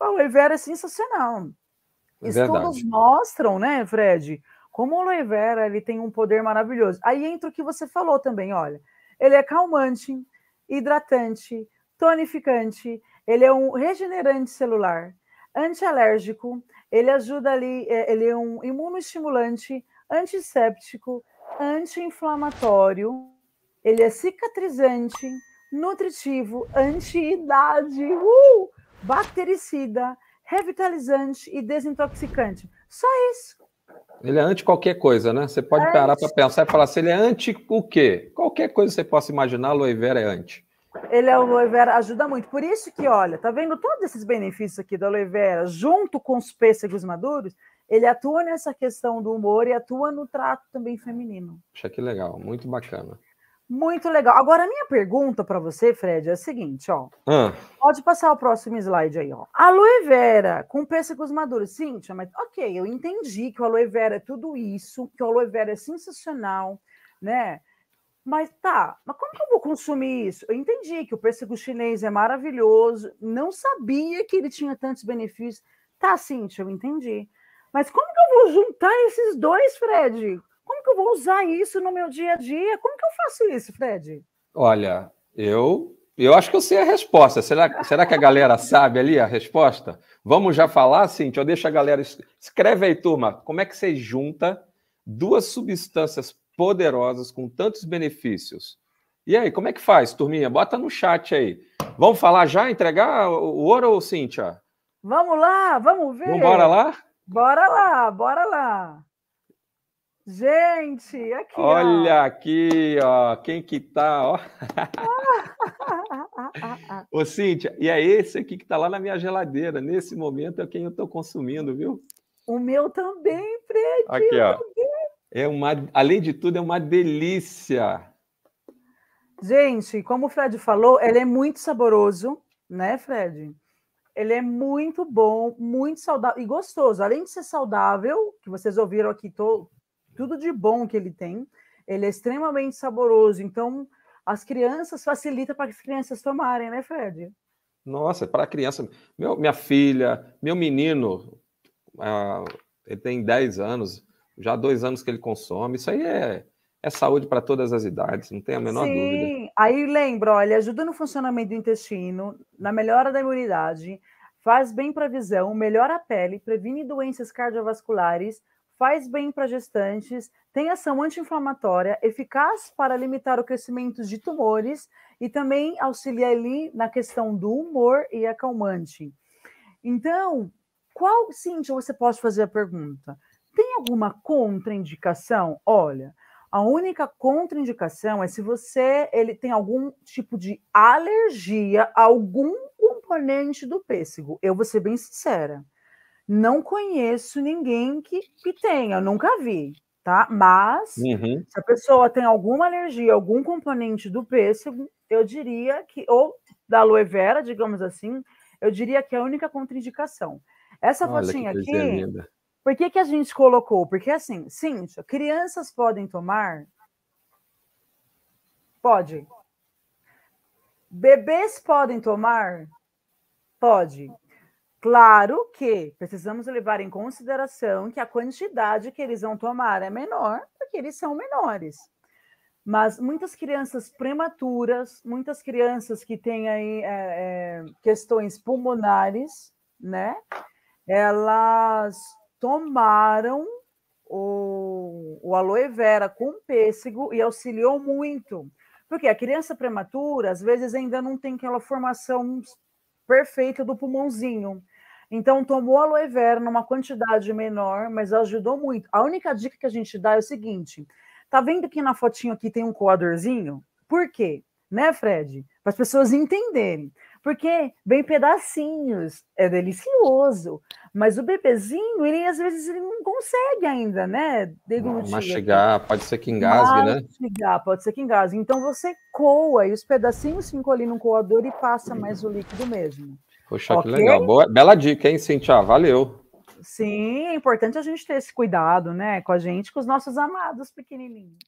O Oliveira é sensacional. É Estudos mostram, né, Fred, como o Oliveira ele tem um poder maravilhoso. Aí entra o que você falou também, olha. Ele é calmante, hidratante, tonificante, ele é um regenerante celular, antialérgico, ele ajuda ali, é, ele é um imunoestimulante, antisséptico, anti-inflamatório, ele é cicatrizante, nutritivo, anti-idade, uh! bactericida, revitalizante e desintoxicante. Só isso. Ele é anti qualquer coisa, né? Você pode é parar para pensar e falar se ele é anti o quê? Qualquer coisa que você possa imaginar, a aloe vera é anti. Ele é o aloe vera, ajuda muito. Por isso que, olha, tá vendo todos esses benefícios aqui da aloe vera, junto com os pêssegos maduros, ele atua nessa questão do humor e atua no trato também feminino. Acho que legal, muito bacana. Muito legal. Agora, a minha pergunta para você, Fred, é a seguinte, ó. Ah. Pode passar o próximo slide aí, ó. Aloe vera com pêssegos maduros. Cíntia, mas ok, eu entendi que o aloe vera é tudo isso, que o aloe vera é sensacional, né? Mas tá, mas como que eu vou consumir isso? Eu entendi que o pêssego chinês é maravilhoso, não sabia que ele tinha tantos benefícios. Tá, Cíntia, eu entendi. Mas como que eu vou juntar esses dois, Fred? Como que eu vou usar isso no meu dia a dia? Como que eu faço isso, Fred? Olha, eu eu acho que eu sei a resposta. Será, será que a galera sabe ali a resposta? Vamos já falar, Cintia? Eu deixo a galera. Escreve aí, turma, como é que você junta duas substâncias poderosas com tantos benefícios? E aí, como é que faz, turminha? Bota no chat aí. Vamos falar já, entregar o ouro ou Cíntia? Vamos lá, vamos ver. Vamos bora lá? Bora lá, bora lá. Gente, aqui. Olha ó. aqui, ó, quem que tá, ó. Ô, Cíntia, e é esse aqui que tá lá na minha geladeira. Nesse momento é quem eu tô consumindo, viu? O meu também, Fred. Aqui, ó. É uma, além de tudo, é uma delícia. Gente, como o Fred falou, ele é muito saboroso, né, Fred? Ele é muito bom, muito saudável e gostoso. Além de ser saudável, que vocês ouviram aqui tô tudo de bom que ele tem. Ele é extremamente saboroso. Então, as crianças facilita para as crianças tomarem, né, Fred? Nossa, para a criança. Meu, minha filha, meu menino, ah, ele tem 10 anos, já há dois anos que ele consome. Isso aí é, é saúde para todas as idades, não tem a menor Sim. dúvida. Sim, aí lembra, ele ajuda no funcionamento do intestino, na melhora da imunidade, faz bem para a visão, melhora a pele, previne doenças cardiovasculares, faz bem para gestantes, tem ação anti-inflamatória, eficaz para limitar o crescimento de tumores e também auxilia ali na questão do humor e acalmante. Então, qual, Cíntia, você pode fazer a pergunta? Tem alguma contraindicação? Olha, a única contraindicação é se você ele tem algum tipo de alergia a algum componente do pêssego. Eu vou ser bem sincera. Não conheço ninguém que, que tenha, nunca vi, tá? Mas uhum. se a pessoa tem alguma alergia, algum componente do pêssego, eu diria que, ou da aloe vera, digamos assim, eu diria que é a única contraindicação. Essa Olha fotinha aqui, por que, que a gente colocou? Porque assim, Cíntia, crianças podem tomar? Pode. Bebês podem tomar? Pode. Claro que precisamos levar em consideração que a quantidade que eles vão tomar é menor, porque eles são menores. Mas muitas crianças prematuras, muitas crianças que têm aí é, é, questões pulmonares, né? Elas tomaram o, o aloe vera com pêssego e auxiliou muito. Porque a criança prematura, às vezes, ainda não tem aquela formação perfeita do pulmãozinho. Então, tomou aloe vera numa quantidade menor, mas ajudou muito. A única dica que a gente dá é o seguinte: tá vendo que na fotinho aqui tem um coadorzinho? Por quê? Né, Fred? Para as pessoas entenderem. Porque vem pedacinhos, é delicioso. Mas o bebezinho, ele às vezes ele não consegue ainda, né? Deglutir. Assim. Mastigar, pode ser que engasgue, Mastigar, né? Mastigar, pode ser que engasgue. Então você coa e os pedacinhos se encolhem no coador e passa mais o líquido mesmo. Poxa, okay? que legal. Boa, bela dica, hein, Cintia? Valeu. Sim, é importante a gente ter esse cuidado, né, com a gente, com os nossos amados pequenininhos.